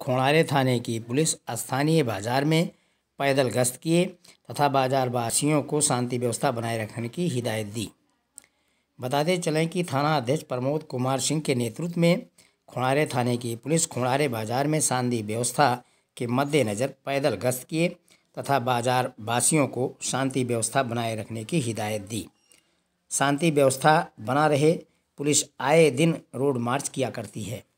खोणारे थाने की पुलिस स्थानीय बाजार में पैदल गश्त किए तथा बाजार वासियों को शांति व्यवस्था बनाए रखने की हिदायत दी बताते चलें कि थाना अध्यक्ष प्रमोद कुमार सिंह के नेतृत्व में खोणारे थाने की पुलिस खोणारे बाजार में शांति व्यवस्था के मद्देनज़र पैदल गश्त किए तथा बाजार वासियों को शांति व्यवस्था बनाए रखने की हिदायत दी शांति व्यवस्था बना रहे पुलिस आए दिन रोड मार्च किया करती है